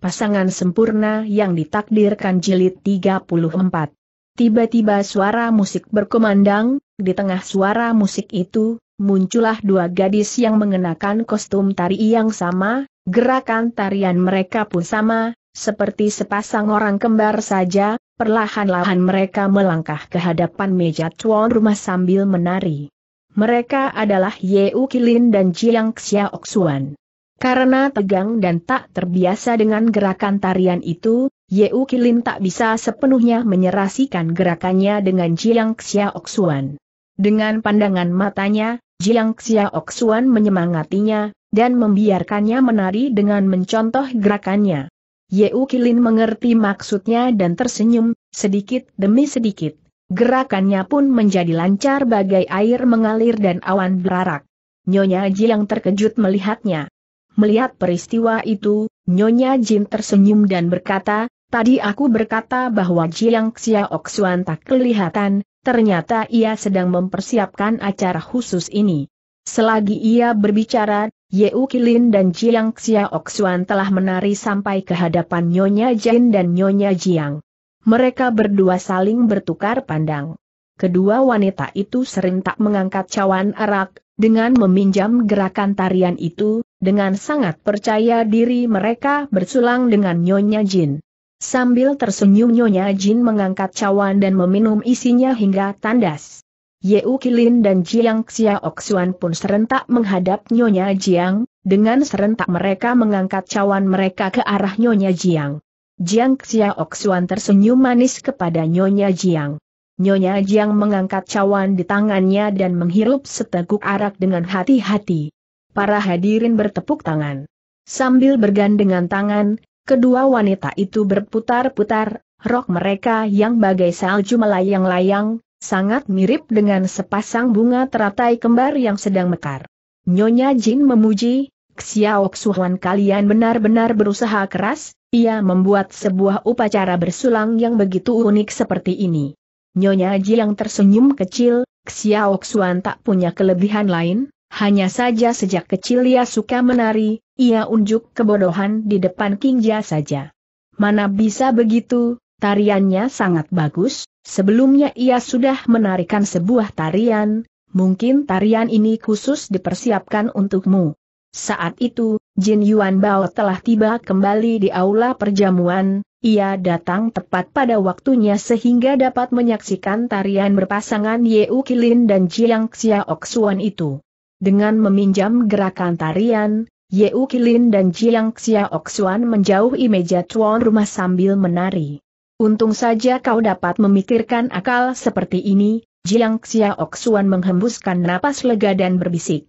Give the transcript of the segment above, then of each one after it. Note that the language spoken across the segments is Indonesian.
pasangan sempurna yang ditakdirkan jilid 34. Tiba-tiba suara musik berkumandang, di tengah suara musik itu, muncullah dua gadis yang mengenakan kostum tari yang sama, gerakan tarian mereka pun sama, seperti sepasang orang kembar saja, perlahan-lahan mereka melangkah ke hadapan meja tuan rumah sambil menari. Mereka adalah Ye Kilin dan Jiang Xiaoxuan. Karena tegang dan tak terbiasa dengan gerakan tarian itu, Yeu Kilin tak bisa sepenuhnya menyerasikan gerakannya dengan Jiang Xiaoxuan. Dengan pandangan matanya, Jiang Xiaoxuan menyemangatinya, dan membiarkannya menari dengan mencontoh gerakannya. Yeu Kilin mengerti maksudnya dan tersenyum, sedikit demi sedikit. Gerakannya pun menjadi lancar bagai air mengalir dan awan berarak. Nyonya Jilang terkejut melihatnya. Melihat peristiwa itu, Nyonya Jin tersenyum dan berkata, Tadi aku berkata bahwa Jiang Xiaoxuan tak kelihatan, ternyata ia sedang mempersiapkan acara khusus ini. Selagi ia berbicara, Ye Ukilin dan Jiang Xiaoxuan telah menari sampai ke hadapan Nyonya Jin dan Nyonya Jiang. Mereka berdua saling bertukar pandang. Kedua wanita itu serentak mengangkat cawan arak, dengan meminjam gerakan tarian itu, dengan sangat percaya diri mereka bersulang dengan Nyonya Jin. Sambil tersenyum Nyonya Jin mengangkat cawan dan meminum isinya hingga tandas. Ye Kilin dan Jiang Xiaoxuan pun serentak menghadap Nyonya Jiang, dengan serentak mereka mengangkat cawan mereka ke arah Nyonya Jiang. Jiang Xiaoxuan tersenyum manis kepada Nyonya Jiang. Nyonya Jiang mengangkat cawan di tangannya dan menghirup seteguk arak dengan hati-hati para hadirin bertepuk tangan. Sambil bergandengan tangan, kedua wanita itu berputar-putar, rok mereka yang bagai salju melayang-layang, sangat mirip dengan sepasang bunga teratai kembar yang sedang mekar. Nyonya Jin memuji, Xiao Xuan kalian benar-benar berusaha keras, ia membuat sebuah upacara bersulang yang begitu unik seperti ini. Nyonya Ji yang tersenyum kecil, Xiao Xuan tak punya kelebihan lain, hanya saja sejak kecil ia suka menari, ia unjuk kebodohan di depan Kingja saja. Mana bisa begitu, tariannya sangat bagus, sebelumnya ia sudah menarikan sebuah tarian, mungkin tarian ini khusus dipersiapkan untukmu. Saat itu, Jin Yuan Bao telah tiba kembali di aula perjamuan, ia datang tepat pada waktunya sehingga dapat menyaksikan tarian berpasangan Yeu Kilin dan Jiang Xiaoxuan itu. Dengan meminjam gerakan tarian, Ye Ukilin dan Jiang Xiaoxuan menjauhi meja tuan rumah sambil menari. Untung saja kau dapat memikirkan akal seperti ini, Jiang Xiaoxuan menghembuskan napas lega dan berbisik.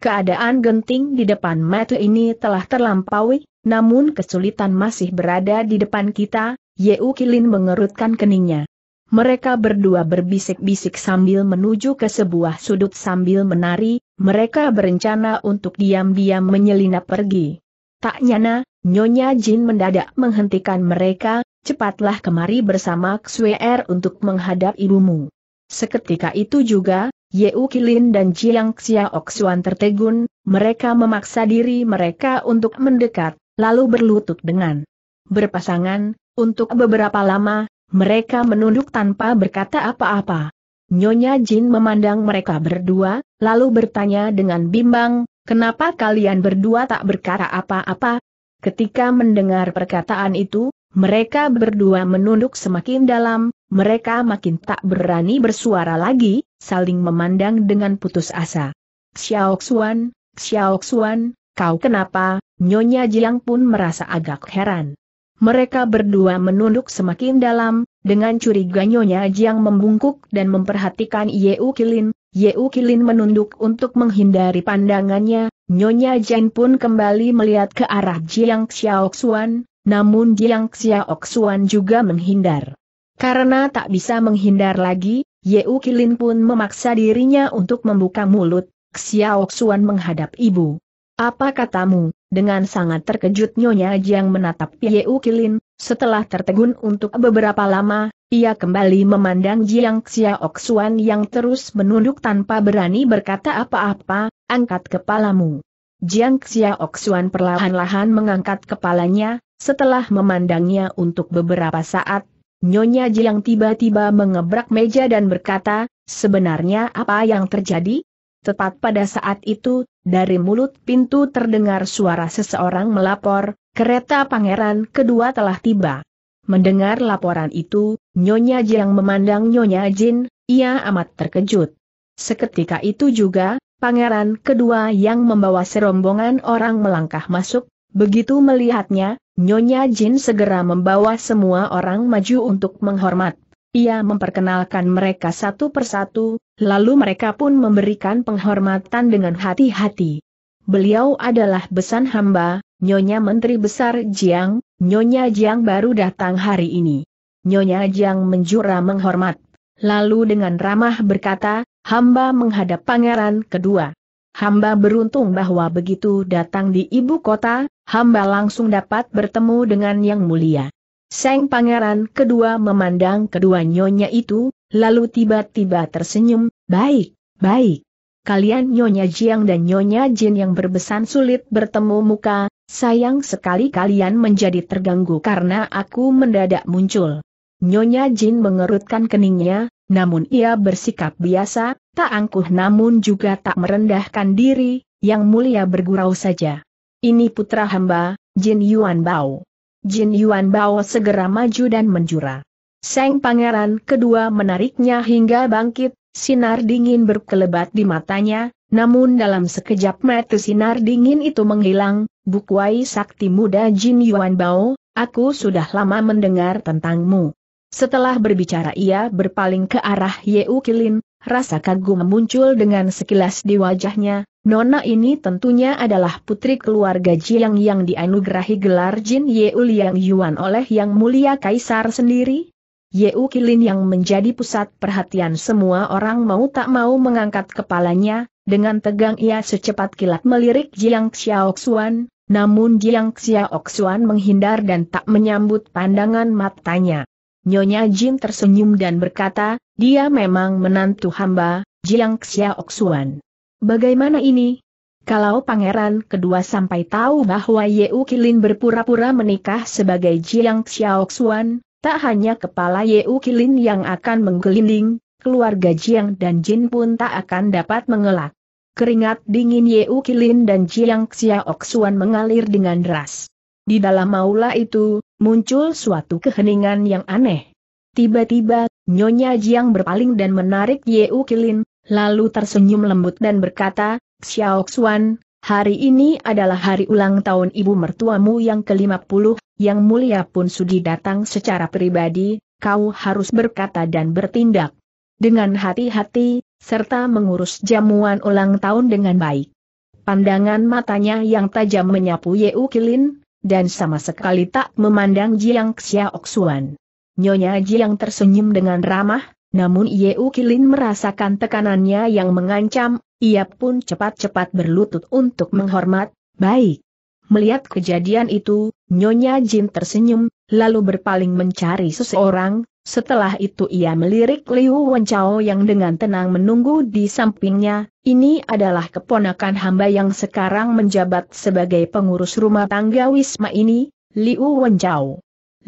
Keadaan genting di depan mata ini telah terlampaui, namun kesulitan masih berada di depan kita, Ye Ukilin mengerutkan keningnya. Mereka berdua berbisik-bisik sambil menuju ke sebuah sudut sambil menari, mereka berencana untuk diam-diam menyelinap pergi. Tak nyana, Nyonya Jin mendadak menghentikan mereka, cepatlah kemari bersama Xuer er untuk menghadap ibumu. Seketika itu juga, Yeu Kilin dan Jiang Xiaoxuan tertegun, mereka memaksa diri mereka untuk mendekat, lalu berlutut dengan berpasangan, untuk beberapa lama, mereka menunduk tanpa berkata apa-apa. Nyonya Jin memandang mereka berdua, lalu bertanya dengan bimbang, kenapa kalian berdua tak berkata apa-apa? Ketika mendengar perkataan itu, mereka berdua menunduk semakin dalam, mereka makin tak berani bersuara lagi, saling memandang dengan putus asa. Xiao Xuan, Xiao Xuan, kau kenapa? Nyonya Jiang pun merasa agak heran. Mereka berdua menunduk semakin dalam, dengan curiga Nyonya Jiang membungkuk dan memperhatikan U Kilin. U Kilin menunduk untuk menghindari pandangannya, Nyonya Jiang pun kembali melihat ke arah Jiang Xiaoxuan, namun Jiang Xiaoxuan juga menghindar. Karena tak bisa menghindar lagi, U Kilin pun memaksa dirinya untuk membuka mulut, Xiaoxuan menghadap ibu. Apa katamu? Dengan sangat terkejut Nyonya Jiang menatap Pieu Kilin, setelah tertegun untuk beberapa lama, ia kembali memandang Jiang Xiaoxuan yang terus menunduk tanpa berani berkata apa-apa, angkat kepalamu. Jiang Xiaoxuan perlahan-lahan mengangkat kepalanya, setelah memandangnya untuk beberapa saat, Nyonya Jiang tiba-tiba mengebrak meja dan berkata, sebenarnya apa yang terjadi? Tepat pada saat itu, dari mulut pintu terdengar suara seseorang melapor, kereta pangeran kedua telah tiba. Mendengar laporan itu, Nyonya Jiang memandang Nyonya Jin, ia amat terkejut. Seketika itu juga, pangeran kedua yang membawa serombongan orang melangkah masuk, begitu melihatnya, Nyonya Jin segera membawa semua orang maju untuk menghormat ia memperkenalkan mereka satu persatu, lalu mereka pun memberikan penghormatan dengan hati-hati. Beliau adalah besan hamba, Nyonya Menteri Besar Jiang, Nyonya Jiang baru datang hari ini. Nyonya Jiang menjura menghormat, lalu dengan ramah berkata, hamba menghadap pangeran kedua. Hamba beruntung bahwa begitu datang di ibu kota, hamba langsung dapat bertemu dengan yang mulia. Seng pangeran kedua memandang kedua nyonya itu, lalu tiba-tiba tersenyum, baik, baik. Kalian Nyonya Jiang dan Nyonya Jin yang berbesan sulit bertemu muka, sayang sekali kalian menjadi terganggu karena aku mendadak muncul. Nyonya Jin mengerutkan keningnya, namun ia bersikap biasa, tak angkuh namun juga tak merendahkan diri, yang mulia bergurau saja. Ini putra hamba, Jin Yuan Bao. Jin Yuan Bao segera maju dan menjura. Seng pangeran kedua menariknya hingga bangkit, sinar dingin berkelebat di matanya, namun dalam sekejap mata sinar dingin itu menghilang, bukwai sakti muda Jin Yuan Bao, aku sudah lama mendengar tentangmu. Setelah berbicara ia berpaling ke arah Yeu Kilin, Rasa kagum muncul dengan sekilas di wajahnya, Nona ini tentunya adalah putri keluarga Jiang yang dianugerahi gelar Jin Yeu yang Yuan oleh Yang Mulia Kaisar sendiri. Yeu Kilin yang menjadi pusat perhatian semua orang mau tak mau mengangkat kepalanya, dengan tegang ia secepat kilat melirik Jiang Xiaoxuan, namun Jiang Xiaoxuan menghindar dan tak menyambut pandangan matanya. Nyonya Jin tersenyum dan berkata, dia memang menantu hamba, Jiang Xiaoxuan. Bagaimana ini? Kalau pangeran kedua sampai tahu bahwa Yeu Kilin berpura-pura menikah sebagai Jiang Xiaoxuan, tak hanya kepala Yeu Kilin yang akan menggelinding, keluarga Jiang dan Jin pun tak akan dapat mengelak. Keringat dingin Yeu Kilin dan Jiang Xiaoxuan mengalir dengan deras. Di dalam maula itu, muncul suatu keheningan yang aneh. Tiba-tiba Nyonya Jiang berpaling dan menarik Yeu Kilin, lalu tersenyum lembut dan berkata, Xiao Xuan, hari ini adalah hari ulang tahun ibu mertuamu yang ke-50, yang mulia pun sudi datang secara pribadi, kau harus berkata dan bertindak. Dengan hati-hati, serta mengurus jamuan ulang tahun dengan baik. Pandangan matanya yang tajam menyapu Yeu Kilin, dan sama sekali tak memandang Jiang Xiaoxuan. Nyonya Aji yang tersenyum dengan ramah, namun Yeukilin Ukilin merasakan tekanannya yang mengancam, ia pun cepat-cepat berlutut untuk menghormat, baik. Melihat kejadian itu, Nyonya Jin tersenyum, lalu berpaling mencari seseorang, setelah itu ia melirik Liu Wenchao yang dengan tenang menunggu di sampingnya, ini adalah keponakan hamba yang sekarang menjabat sebagai pengurus rumah tangga Wisma ini, Liu Wenchao.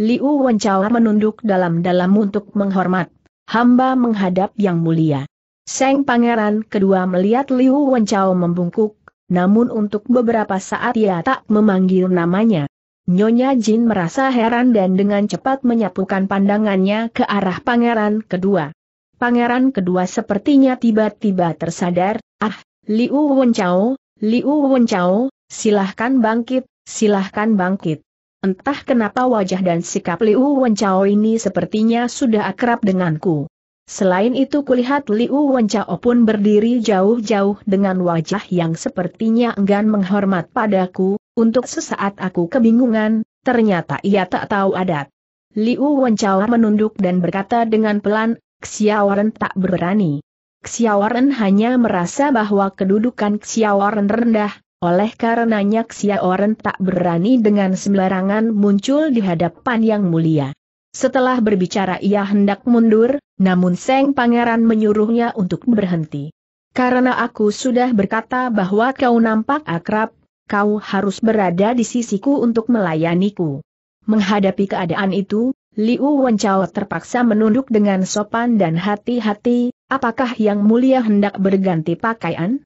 Liu Wenchao menunduk dalam-dalam untuk menghormat. Hamba menghadap yang mulia. Seng pangeran kedua melihat Liu Wenchao membungkuk, namun untuk beberapa saat ia tak memanggil namanya. Nyonya Jin merasa heran dan dengan cepat menyapukan pandangannya ke arah pangeran kedua. Pangeran kedua sepertinya tiba-tiba tersadar, ah, Liu Wenchao, Liu Wenchao, silahkan bangkit, silahkan bangkit. Entah kenapa wajah dan sikap Liu Wencao ini sepertinya sudah akrab denganku. Selain itu kulihat Liu Wencao pun berdiri jauh-jauh dengan wajah yang sepertinya enggan menghormat padaku, untuk sesaat aku kebingungan, ternyata ia tak tahu adat. Liu Wencao menunduk dan berkata dengan pelan, Xiaoren tak berani. Xiaoren hanya merasa bahwa kedudukan Xiaoren rendah, oleh karenanya Xiaoren tak berani dengan sembarangan muncul di hadapan yang mulia. Setelah berbicara ia hendak mundur, namun Seng Pangeran menyuruhnya untuk berhenti. Karena aku sudah berkata bahwa kau nampak akrab, kau harus berada di sisiku untuk melayaniku. Menghadapi keadaan itu, Liu Wenchao terpaksa menunduk dengan sopan dan hati-hati, apakah yang mulia hendak berganti pakaian?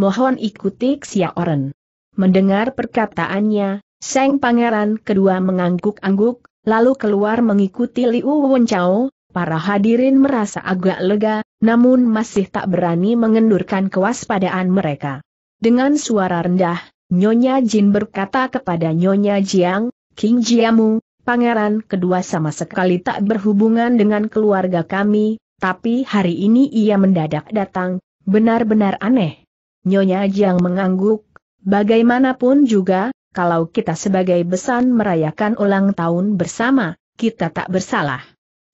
mohon ikuti Oren. Mendengar perkataannya, Seng Pangeran kedua mengangguk-angguk, lalu keluar mengikuti Liu Wenchao, para hadirin merasa agak lega, namun masih tak berani mengendurkan kewaspadaan mereka. Dengan suara rendah, Nyonya Jin berkata kepada Nyonya Jiang, King Jiamu, pangeran kedua sama sekali tak berhubungan dengan keluarga kami, tapi hari ini ia mendadak datang, benar-benar aneh. Nyonya Jiang mengangguk, bagaimanapun juga, kalau kita sebagai besan merayakan ulang tahun bersama, kita tak bersalah.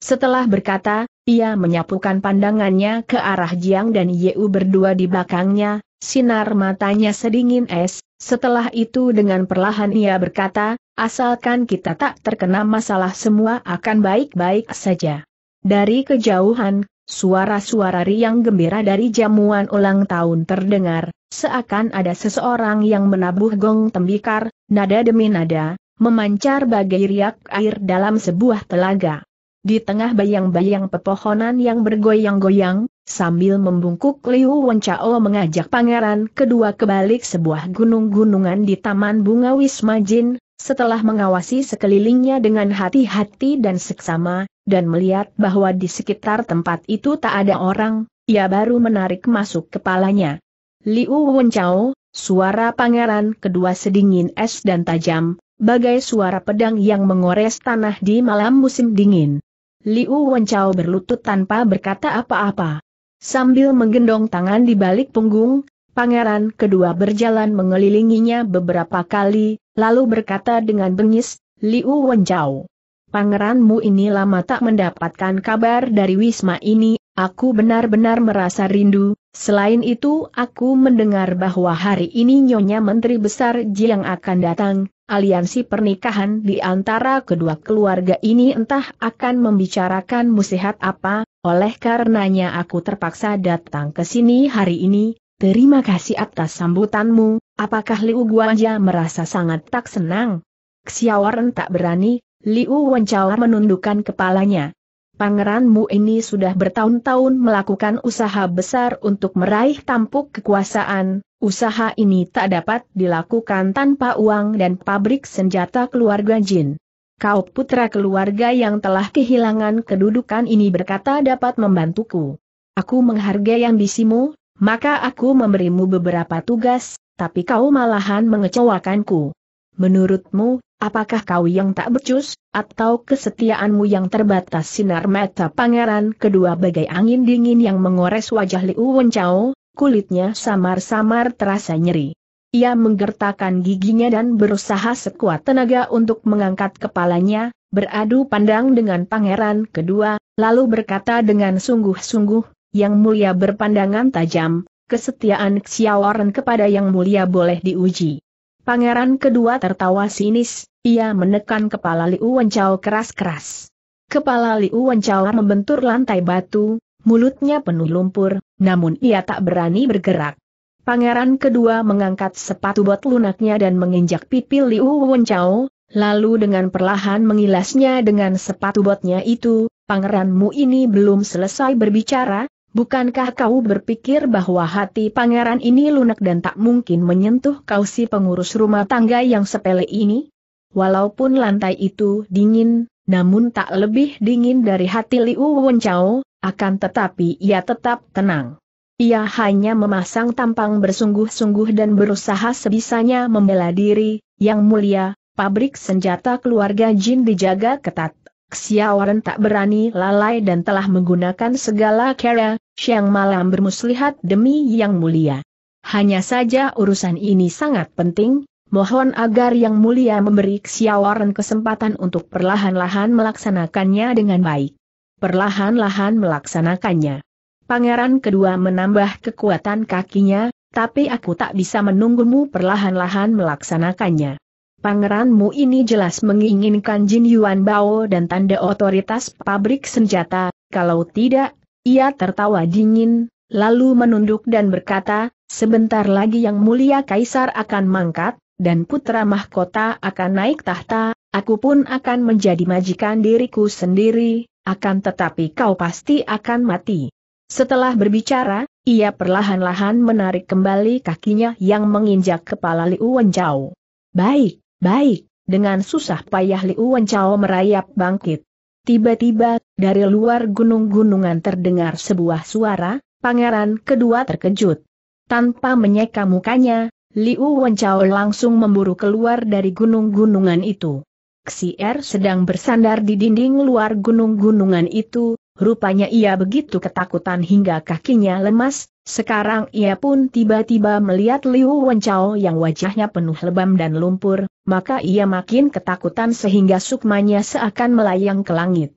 Setelah berkata, ia menyapukan pandangannya ke arah Jiang dan Yeu berdua di belakangnya, sinar matanya sedingin es, setelah itu dengan perlahan ia berkata, asalkan kita tak terkena masalah semua akan baik-baik saja. Dari kejauhan, Suara-suara riang gembira dari jamuan ulang tahun terdengar, seakan ada seseorang yang menabuh gong tembikar, nada demi nada, memancar bagai riak air dalam sebuah telaga. Di tengah bayang-bayang pepohonan yang bergoyang-goyang, sambil membungkuk Liu Wencao mengajak pangeran kedua kebalik sebuah gunung-gunungan di Taman Bunga Wisma Jin, setelah mengawasi sekelilingnya dengan hati-hati dan seksama, dan melihat bahwa di sekitar tempat itu tak ada orang, ia baru menarik masuk kepalanya. Liu Wenchao, suara pangeran kedua sedingin es dan tajam, bagai suara pedang yang mengores tanah di malam musim dingin. Liu Wenchao berlutut tanpa berkata apa-apa. Sambil menggendong tangan di balik punggung, Pangeran kedua berjalan mengelilinginya beberapa kali, lalu berkata dengan bengis, Liu Wenjau. Pangeranmu ini lama tak mendapatkan kabar dari Wisma ini, aku benar-benar merasa rindu, selain itu aku mendengar bahwa hari ini Nyonya Menteri Besar Jiang akan datang, aliansi pernikahan di antara kedua keluarga ini entah akan membicarakan musihat apa, oleh karenanya aku terpaksa datang ke sini hari ini, Terima kasih atas sambutanmu, apakah Liu Guanja merasa sangat tak senang? Xiaoren tak berani, Liu Wenchao menundukkan kepalanya. Pangeranmu ini sudah bertahun-tahun melakukan usaha besar untuk meraih tampuk kekuasaan, usaha ini tak dapat dilakukan tanpa uang dan pabrik senjata keluarga Jin. Kau putra keluarga yang telah kehilangan kedudukan ini berkata dapat membantuku. Aku menghargai ambisimu, maka aku memberimu beberapa tugas, tapi kau malahan mengecewakanku. Menurutmu, apakah kau yang tak becus, atau kesetiaanmu yang terbatas sinar mata pangeran kedua bagai angin dingin yang mengores wajah Liu Wenchao, kulitnya samar-samar terasa nyeri. Ia menggertakkan giginya dan berusaha sekuat tenaga untuk mengangkat kepalanya, beradu pandang dengan pangeran kedua, lalu berkata dengan sungguh-sungguh, yang Mulia berpandangan tajam, kesetiaan Xiaoren kepada Yang Mulia boleh diuji. Pangeran kedua tertawa sinis, ia menekan kepala Liu Wencao keras-keras. Kepala Liu Wencao membentur lantai batu, mulutnya penuh lumpur, namun ia tak berani bergerak. Pangeran kedua mengangkat sepatu bot lunaknya dan menginjak pipi Liu Wencao, lalu dengan perlahan mengilasnya dengan sepatu botnya itu, pangeranmu ini belum selesai berbicara, Bukankah kau berpikir bahwa hati pangeran ini lunak dan tak mungkin menyentuh kau si pengurus rumah tangga yang sepele ini? Walaupun lantai itu dingin, namun tak lebih dingin dari hati Liu Wenchao, akan tetapi ia tetap tenang. Ia hanya memasang tampang bersungguh-sungguh dan berusaha sebisanya membela diri, yang mulia, pabrik senjata keluarga Jin dijaga ketat. Xiaoren tak berani lalai dan telah menggunakan segala cara, siang malam bermuslihat demi yang mulia. Hanya saja urusan ini sangat penting, mohon agar yang mulia memberi Xiaoren kesempatan untuk perlahan-lahan melaksanakannya dengan baik. Perlahan-lahan melaksanakannya. Pangeran kedua menambah kekuatan kakinya, tapi aku tak bisa menunggumu perlahan-lahan melaksanakannya pangeranmu ini jelas menginginkan Jin Yuan Bao dan tanda otoritas pabrik senjata, kalau tidak, ia tertawa dingin, lalu menunduk dan berkata, sebentar lagi yang mulia kaisar akan mangkat, dan putra mahkota akan naik tahta, aku pun akan menjadi majikan diriku sendiri, akan tetapi kau pasti akan mati. Setelah berbicara, ia perlahan-lahan menarik kembali kakinya yang menginjak kepala Liu Wenjau. Baik, Baik, dengan susah payah Liu Wencao merayap bangkit. Tiba-tiba, dari luar gunung-gunungan terdengar sebuah suara, pangeran kedua terkejut. Tanpa menyeka mukanya, Liu Wencao langsung memburu keluar dari gunung-gunungan itu. Xier sedang bersandar di dinding luar gunung-gunungan itu, Rupanya ia begitu ketakutan hingga kakinya lemas, sekarang ia pun tiba-tiba melihat Liu Wenchao yang wajahnya penuh lebam dan lumpur, maka ia makin ketakutan sehingga sukmanya seakan melayang ke langit.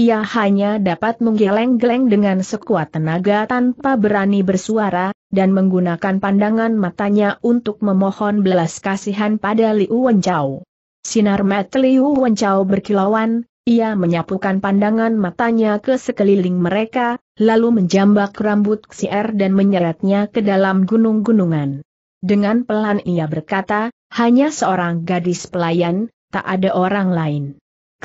Ia hanya dapat menggeleng-geleng dengan sekuat tenaga tanpa berani bersuara, dan menggunakan pandangan matanya untuk memohon belas kasihan pada Liu Wenchao. Sinar mata Liu Wenchao berkilauan, ia menyapukan pandangan matanya ke sekeliling mereka, lalu menjambak rambut Xier dan menyeretnya ke dalam gunung-gunungan. Dengan pelan ia berkata, hanya seorang gadis pelayan, tak ada orang lain.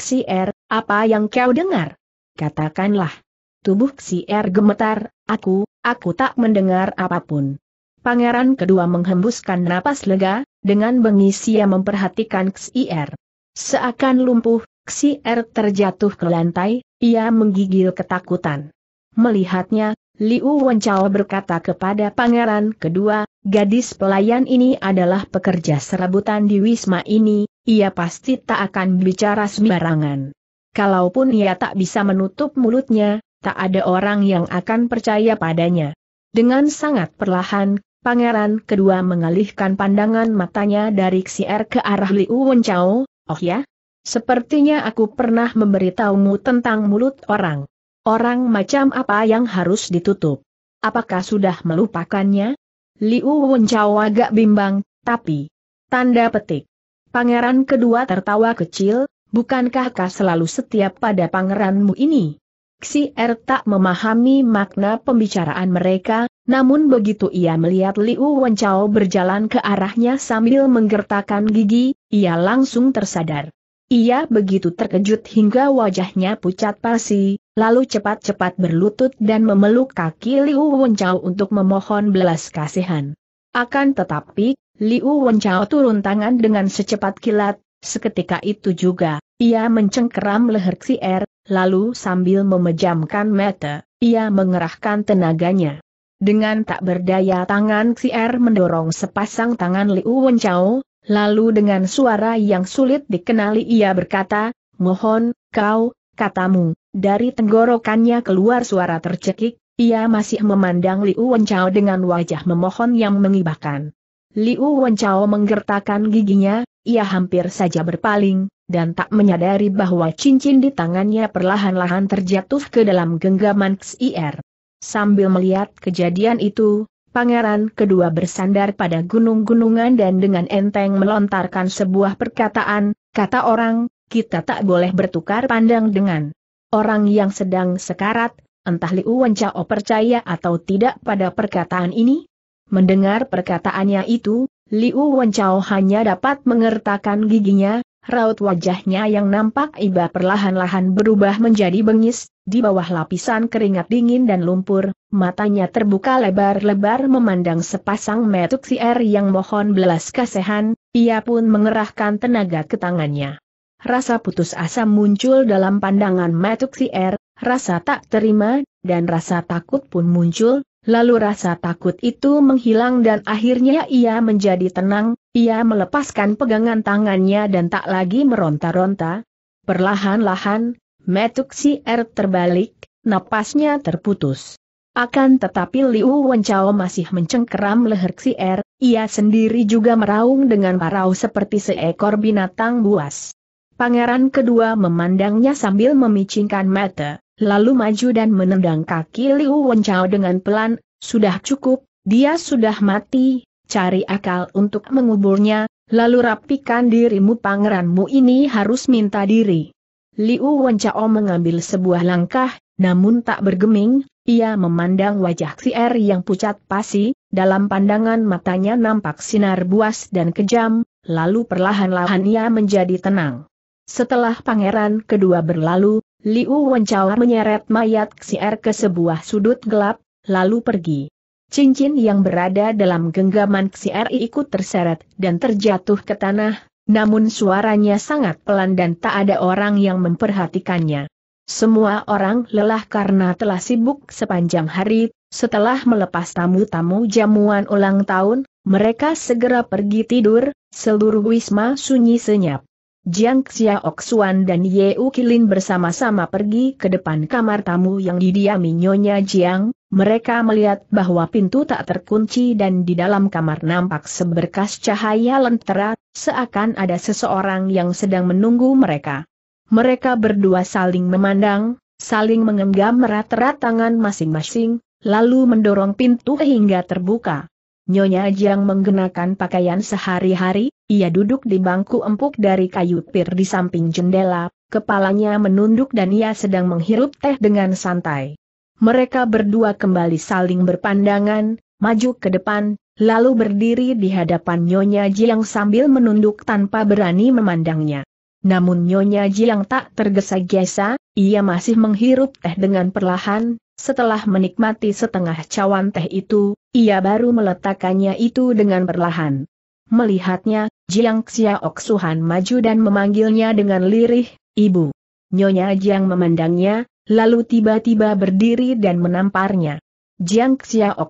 Xier, apa yang kau dengar? Katakanlah. Tubuh Xier gemetar, aku, aku tak mendengar apapun. Pangeran kedua menghembuskan napas lega, dengan bengis ia memperhatikan Xier. Seakan lumpuh, Si R terjatuh ke lantai, ia menggigil ketakutan. Melihatnya, Liu Wenchao berkata kepada pangeran kedua, gadis pelayan ini adalah pekerja serabutan di Wisma ini, ia pasti tak akan bicara sembarangan. Kalaupun ia tak bisa menutup mulutnya, tak ada orang yang akan percaya padanya. Dengan sangat perlahan, pangeran kedua mengalihkan pandangan matanya dari Xier ke arah Liu Wenchao, oh ya, Sepertinya aku pernah memberitahumu tentang mulut orang. Orang macam apa yang harus ditutup? Apakah sudah melupakannya? Liu Wenchao agak bimbang, tapi... Tanda petik. Pangeran kedua tertawa kecil, bukankah kau selalu setia pada pangeranmu ini? Xi Er tak memahami makna pembicaraan mereka, namun begitu ia melihat Liu Wenchao berjalan ke arahnya sambil menggertakkan gigi, ia langsung tersadar. Ia begitu terkejut hingga wajahnya pucat pasi, lalu cepat-cepat berlutut dan memeluk kaki Liu Wenchao untuk memohon belas kasihan. Akan tetapi, Liu Wenchao turun tangan dengan secepat kilat, seketika itu juga, ia mencengkeram leher si er, lalu sambil memejamkan mata, ia mengerahkan tenaganya. Dengan tak berdaya tangan si er mendorong sepasang tangan Liu Wenchao, Lalu dengan suara yang sulit dikenali ia berkata, Mohon, kau, katamu, dari tenggorokannya keluar suara tercekik, ia masih memandang Liu Wenchao dengan wajah memohon yang mengibahkan. Liu Wenchao menggertakkan giginya, ia hampir saja berpaling, dan tak menyadari bahwa cincin di tangannya perlahan-lahan terjatuh ke dalam genggaman XIR. Sambil melihat kejadian itu, Pangeran kedua bersandar pada gunung-gunungan dan dengan enteng melontarkan sebuah perkataan, kata orang, kita tak boleh bertukar pandang dengan orang yang sedang sekarat, entah Liu Wenchao percaya atau tidak pada perkataan ini. Mendengar perkataannya itu, Liu Wenchao hanya dapat mengertakkan giginya, Raut wajahnya yang nampak iba perlahan-lahan berubah menjadi bengis, di bawah lapisan keringat dingin dan lumpur, matanya terbuka lebar-lebar memandang sepasang metuk siar yang mohon belas kasihan, ia pun mengerahkan tenaga ke tangannya. Rasa putus asa muncul dalam pandangan metuk siar, rasa tak terima, dan rasa takut pun muncul, Lalu rasa takut itu menghilang dan akhirnya ia menjadi tenang, ia melepaskan pegangan tangannya dan tak lagi meronta-ronta. Perlahan-lahan, Metuk si er terbalik, napasnya terputus. Akan tetapi Liu Wencao masih mencengkeram leher si er, ia sendiri juga meraung dengan parau seperti seekor binatang buas. Pangeran kedua memandangnya sambil memicingkan mata lalu maju dan menendang kaki Liu Wencao dengan pelan, sudah cukup, dia sudah mati, cari akal untuk menguburnya, lalu rapikan dirimu pangeranmu ini harus minta diri. Liu Wencao mengambil sebuah langkah, namun tak bergeming, ia memandang wajah Xier yang pucat pasi, dalam pandangan matanya nampak sinar buas dan kejam, lalu perlahan-lahan ia menjadi tenang. Setelah pangeran kedua berlalu, Liu Wencawa menyeret mayat Xier ke sebuah sudut gelap, lalu pergi. Cincin yang berada dalam genggaman Xier ikut terseret dan terjatuh ke tanah, namun suaranya sangat pelan dan tak ada orang yang memperhatikannya. Semua orang lelah karena telah sibuk sepanjang hari, setelah melepas tamu-tamu jamuan ulang tahun, mereka segera pergi tidur, seluruh wisma sunyi senyap. Jiang Xiaoxuan dan Ye Ukilin bersama-sama pergi ke depan kamar tamu yang didiami Nyonya Jiang, mereka melihat bahwa pintu tak terkunci dan di dalam kamar nampak seberkas cahaya lentera, seakan ada seseorang yang sedang menunggu mereka. Mereka berdua saling memandang, saling mengenggam erat-erat tangan masing-masing, lalu mendorong pintu hingga terbuka. Nyonya Jiang menggunakan pakaian sehari-hari, ia duduk di bangku empuk dari kayu pir di samping jendela, kepalanya menunduk dan ia sedang menghirup teh dengan santai. Mereka berdua kembali saling berpandangan, maju ke depan, lalu berdiri di hadapan Nyonya Jiang sambil menunduk tanpa berani memandangnya. Namun Nyonya Jiang tak tergesa-gesa, ia masih menghirup teh dengan perlahan, setelah menikmati setengah cawan teh itu, ia baru meletakkannya itu dengan perlahan. Melihatnya, Jiang Xiaoksuhan maju dan memanggilnya dengan lirih, Ibu. Nyonya Jiang memandangnya, lalu tiba-tiba berdiri dan menamparnya. Jiang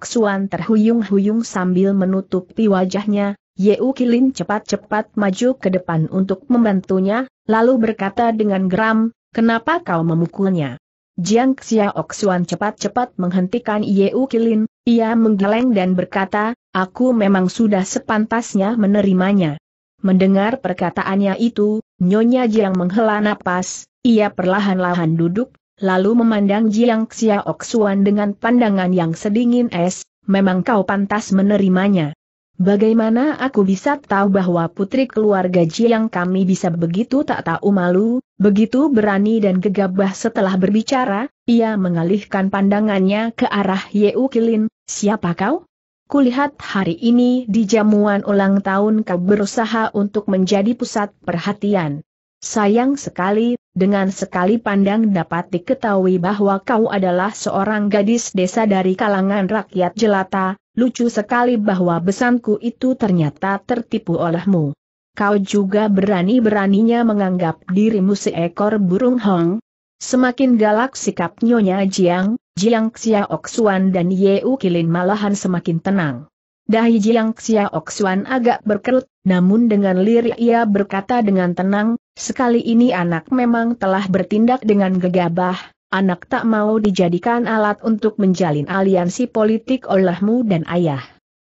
Suhan terhuyung-huyung sambil menutupi wajahnya, Yeu Kilin cepat-cepat maju ke depan untuk membantunya, lalu berkata dengan geram, kenapa kau memukulnya? Jiang Xiaoxuan cepat-cepat menghentikan Yeu Kilin, ia menggeleng dan berkata, Aku memang sudah sepantasnya menerimanya. Mendengar perkataannya itu, Nyonya Jiang menghela napas, ia perlahan-lahan duduk, lalu memandang Jiang Xiaoxuan dengan pandangan yang sedingin es, memang kau pantas menerimanya. Bagaimana aku bisa tahu bahwa putri keluarga Jiang kami bisa begitu tak tahu malu, begitu berani dan gegabah setelah berbicara, ia mengalihkan pandangannya ke arah Yeu Kilin, siapa kau? Kulihat hari ini di jamuan ulang tahun kau berusaha untuk menjadi pusat perhatian. Sayang sekali, dengan sekali pandang dapat diketahui bahwa kau adalah seorang gadis desa dari kalangan rakyat jelata, lucu sekali bahwa besanku itu ternyata tertipu olehmu. Kau juga berani-beraninya menganggap dirimu seekor burung hong, Semakin galak sikap Nyonya Jiang, Jiang Xiaoxuan dan Yeu Kilin malahan semakin tenang. Dahi Jiang Xiaoxuan agak berkerut, namun dengan lirik ia berkata dengan tenang, sekali ini anak memang telah bertindak dengan gegabah, anak tak mau dijadikan alat untuk menjalin aliansi politik olehmu dan ayah.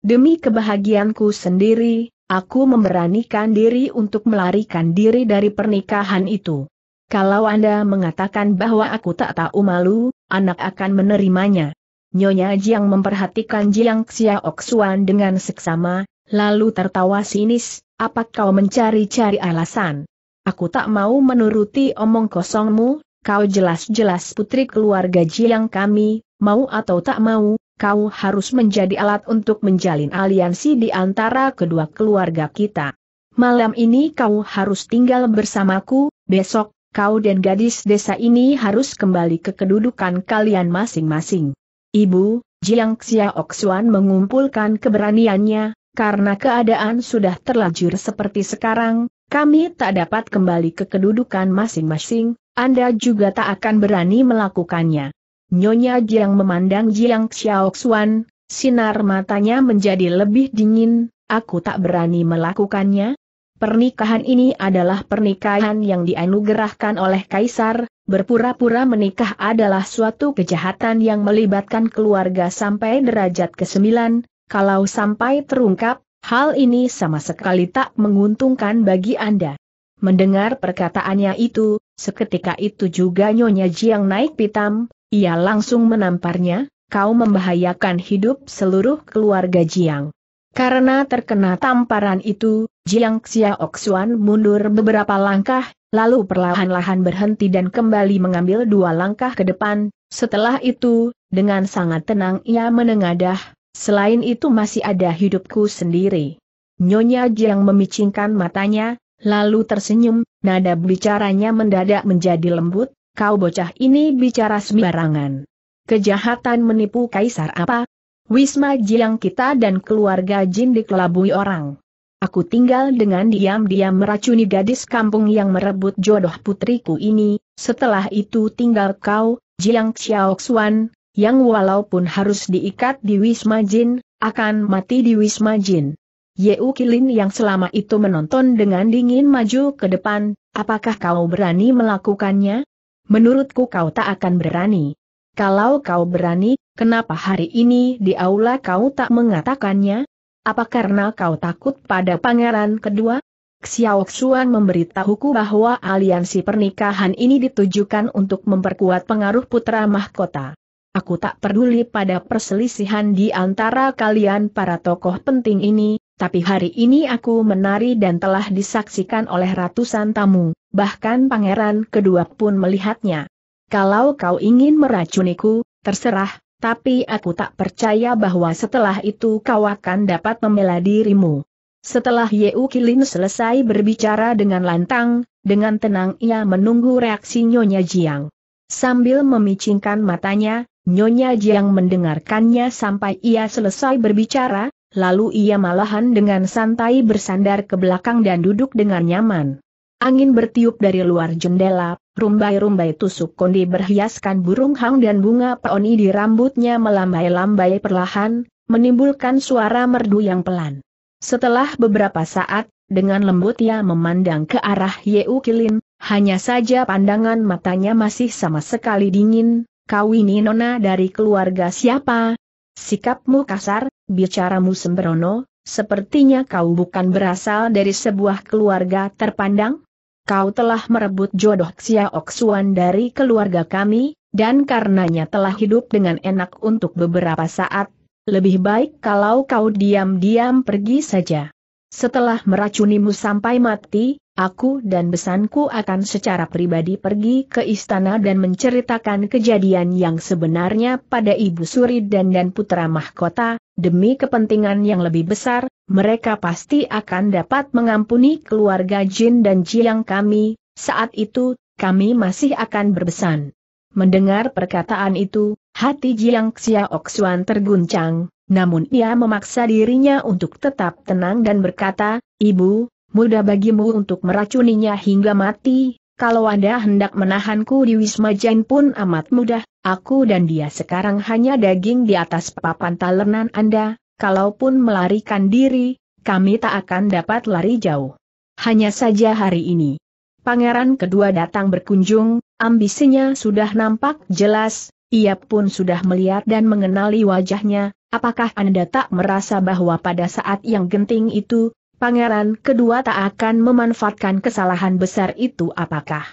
Demi kebahagiaanku sendiri, aku memberanikan diri untuk melarikan diri dari pernikahan itu. Kalau Anda mengatakan bahwa aku tak tahu malu, anak akan menerimanya. Nyonya Jiang memperhatikan Jiang Xiaoxuan dengan seksama, lalu tertawa sinis, apa kau mencari-cari alasan? Aku tak mau menuruti omong kosongmu, kau jelas-jelas putri keluarga Jiang kami, mau atau tak mau, kau harus menjadi alat untuk menjalin aliansi di antara kedua keluarga kita. Malam ini kau harus tinggal bersamaku, besok kau dan gadis desa ini harus kembali ke kedudukan kalian masing-masing. Ibu, Jiang Xiaoxuan mengumpulkan keberaniannya, karena keadaan sudah terlanjur seperti sekarang, kami tak dapat kembali ke kedudukan masing-masing, Anda juga tak akan berani melakukannya. Nyonya Jiang memandang Jiang Xiaoxuan, sinar matanya menjadi lebih dingin, aku tak berani melakukannya, Pernikahan ini adalah pernikahan yang dianugerahkan oleh Kaisar, berpura-pura menikah adalah suatu kejahatan yang melibatkan keluarga sampai derajat ke-9, kalau sampai terungkap, hal ini sama sekali tak menguntungkan bagi Anda. Mendengar perkataannya itu, seketika itu juga Nyonya Jiang naik pitam, ia langsung menamparnya, kau membahayakan hidup seluruh keluarga Jiang. Karena terkena tamparan itu, Jiang Xiaoxuan mundur beberapa langkah, lalu perlahan-lahan berhenti dan kembali mengambil dua langkah ke depan. Setelah itu, dengan sangat tenang ia menengadah, selain itu masih ada hidupku sendiri. Nyonya Jiang memicingkan matanya, lalu tersenyum, nada bicaranya mendadak menjadi lembut, kau bocah ini bicara sembarangan. Kejahatan menipu kaisar apa, Wisma Jiang kita dan keluarga Jin dikelabui orang. Aku tinggal dengan diam-diam meracuni gadis kampung yang merebut jodoh putriku ini, setelah itu tinggal kau, Jiang Xiao Xuan, yang walaupun harus diikat di Wisma Jin, akan mati di Wisma Jin. Yeu Kilin yang selama itu menonton dengan dingin maju ke depan, apakah kau berani melakukannya? Menurutku kau tak akan berani. Kalau kau berani, kenapa hari ini di aula kau tak mengatakannya? Apa karena kau takut pada pangeran kedua? Xiao Xuan memberitahuku bahwa aliansi pernikahan ini ditujukan untuk memperkuat pengaruh putra mahkota. Aku tak peduli pada perselisihan di antara kalian para tokoh penting ini, tapi hari ini aku menari dan telah disaksikan oleh ratusan tamu, bahkan pangeran kedua pun melihatnya. Kalau kau ingin meracuniku, terserah, tapi aku tak percaya bahwa setelah itu kau akan dapat membela dirimu. Setelah Yeu Kilin selesai berbicara dengan lantang, dengan tenang ia menunggu reaksi Nyonya Jiang. Sambil memicingkan matanya, Nyonya Jiang mendengarkannya sampai ia selesai berbicara, lalu ia malahan dengan santai bersandar ke belakang dan duduk dengan nyaman. Angin bertiup dari luar jendela, Rumbai-rumbai tusuk kondi berhiaskan burung hang dan bunga peoni di rambutnya melambai-lambai perlahan, menimbulkan suara merdu yang pelan. Setelah beberapa saat, dengan lembut ia memandang ke arah Yeu Kilin, hanya saja pandangan matanya masih sama sekali dingin, kau ini nona dari keluarga siapa? Sikapmu kasar, bicaramu sembrono, sepertinya kau bukan berasal dari sebuah keluarga terpandang? kau telah merebut jodoh Xia Oksuan dari keluarga kami, dan karenanya telah hidup dengan enak untuk beberapa saat, lebih baik kalau kau diam-diam pergi saja. Setelah meracunimu sampai mati, aku dan besanku akan secara pribadi pergi ke istana dan menceritakan kejadian yang sebenarnya pada Ibu Suri dan dan putra mahkota, demi kepentingan yang lebih besar, mereka pasti akan dapat mengampuni keluarga Jin dan Jiang kami, saat itu, kami masih akan berbesan. Mendengar perkataan itu, hati Jiang Xiaoxuan Oksuan terguncang, namun ia memaksa dirinya untuk tetap tenang dan berkata, Ibu, mudah bagimu untuk meracuninya hingga mati, kalau Anda hendak menahanku di Wisma Jain pun amat mudah, aku dan dia sekarang hanya daging di atas papan talenan Anda, kalaupun melarikan diri, kami tak akan dapat lari jauh. Hanya saja hari ini. Pangeran kedua datang berkunjung, ambisinya sudah nampak jelas, ia pun sudah melihat dan mengenali wajahnya, apakah Anda tak merasa bahwa pada saat yang genting itu, pangeran kedua tak akan memanfaatkan kesalahan besar itu apakah?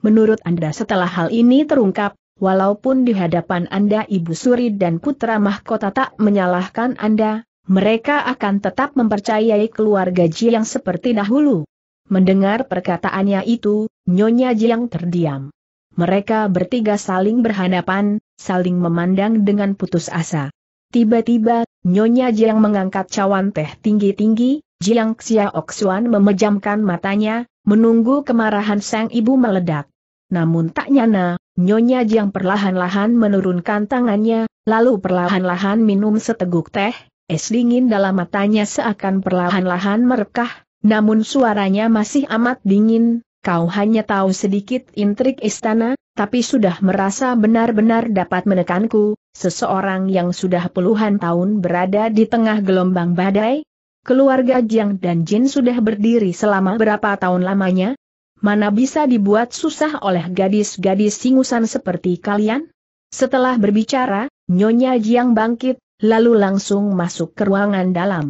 Menurut Anda setelah hal ini terungkap, walaupun di hadapan Anda Ibu Suri dan Putra Mahkota tak menyalahkan Anda, mereka akan tetap mempercayai keluarga Jiang seperti dahulu. Mendengar perkataannya itu, Nyonya Jiang terdiam. Mereka bertiga saling berhadapan, saling memandang dengan putus asa. Tiba-tiba, Nyonya Jiang mengangkat cawan teh tinggi-tinggi, Jiang Xiaoxuan memejamkan matanya, menunggu kemarahan sang ibu meledak. Namun tak nyana, Nyonya Jiang perlahan-lahan menurunkan tangannya, lalu perlahan-lahan minum seteguk teh, es dingin dalam matanya seakan perlahan-lahan merekah, namun suaranya masih amat dingin, kau hanya tahu sedikit intrik istana, tapi sudah merasa benar-benar dapat menekanku, seseorang yang sudah puluhan tahun berada di tengah gelombang badai? Keluarga Jiang dan Jin sudah berdiri selama berapa tahun lamanya, mana bisa dibuat susah oleh gadis-gadis singusan seperti kalian? Setelah berbicara, Nyonya Jiang bangkit, lalu langsung masuk ke ruangan dalam.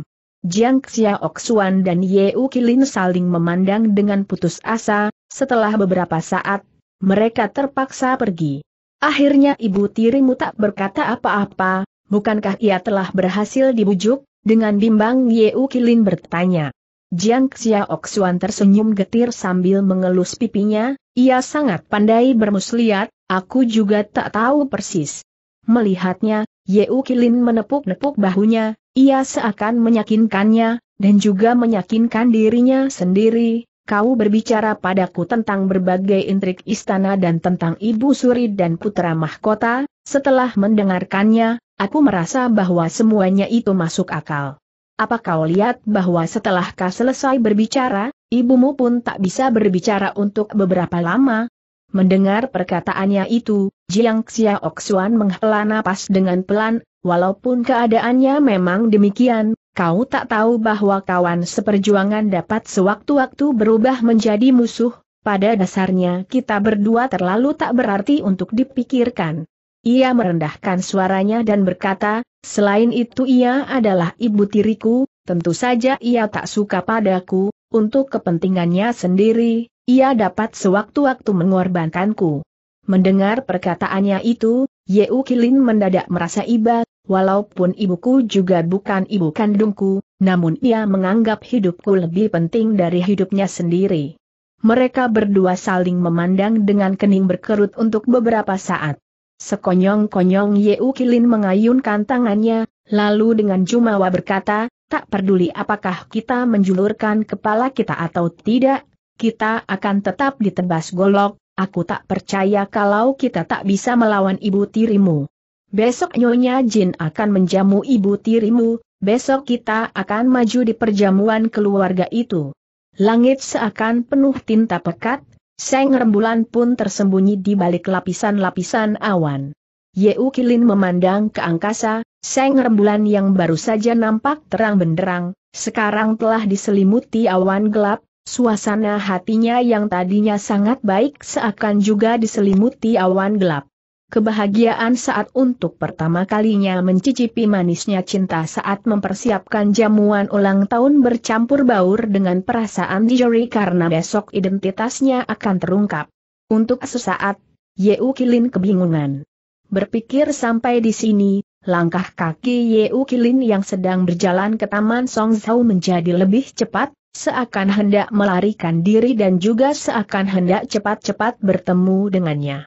Jiang Xiaoxuan dan Ye Ukilin saling memandang dengan putus asa, setelah beberapa saat, mereka terpaksa pergi. Akhirnya ibu tirimu tak berkata apa-apa, bukankah ia telah berhasil dibujuk? Dengan bimbang Ye Ukilin bertanya. Jiang Xiaoxuan tersenyum getir sambil mengelus pipinya, ia sangat pandai bermusliat, aku juga tak tahu persis. Melihatnya, Ye Kilin menepuk-nepuk bahunya, ia seakan meyakinkannya, dan juga meyakinkan dirinya sendiri, kau berbicara padaku tentang berbagai intrik istana dan tentang ibu suri dan putra mahkota, setelah mendengarkannya, aku merasa bahwa semuanya itu masuk akal. Apa kau lihat bahwa setelah kau selesai berbicara, ibumu pun tak bisa berbicara untuk beberapa lama? Mendengar perkataannya itu, Jiang Xiaoxuan menghela napas dengan pelan, walaupun keadaannya memang demikian, kau tak tahu bahwa kawan seperjuangan dapat sewaktu-waktu berubah menjadi musuh, pada dasarnya kita berdua terlalu tak berarti untuk dipikirkan. Ia merendahkan suaranya dan berkata, selain itu ia adalah ibu tiriku, tentu saja ia tak suka padaku, untuk kepentingannya sendiri, ia dapat sewaktu-waktu mengorbankanku. Mendengar perkataannya itu, Yeu Kilin mendadak merasa iba, walaupun ibuku juga bukan ibu kandungku, namun ia menganggap hidupku lebih penting dari hidupnya sendiri. Mereka berdua saling memandang dengan kening berkerut untuk beberapa saat. Sekonyong-konyong Yeu Kilin mengayunkan tangannya, lalu dengan jumawa berkata, tak peduli apakah kita menjulurkan kepala kita atau tidak, kita akan tetap ditebas golok, aku tak percaya kalau kita tak bisa melawan ibu tirimu. Besok Nyonya Jin akan menjamu ibu tirimu, besok kita akan maju di perjamuan keluarga itu. Langit seakan penuh tinta pekat, Seng rembulan pun tersembunyi di balik lapisan-lapisan awan. Yeu Kilin memandang ke angkasa, seng rembulan yang baru saja nampak terang benderang, sekarang telah diselimuti awan gelap, suasana hatinya yang tadinya sangat baik seakan juga diselimuti awan gelap. Kebahagiaan saat untuk pertama kalinya mencicipi manisnya cinta saat mempersiapkan jamuan ulang tahun bercampur baur dengan perasaan Dijeri karena besok identitasnya akan terungkap. Untuk sesaat, Yeu Kilin kebingungan. Berpikir sampai di sini, langkah kaki Yeu Kilin yang sedang berjalan ke Taman Song Zhao menjadi lebih cepat, seakan hendak melarikan diri dan juga seakan hendak cepat-cepat bertemu dengannya.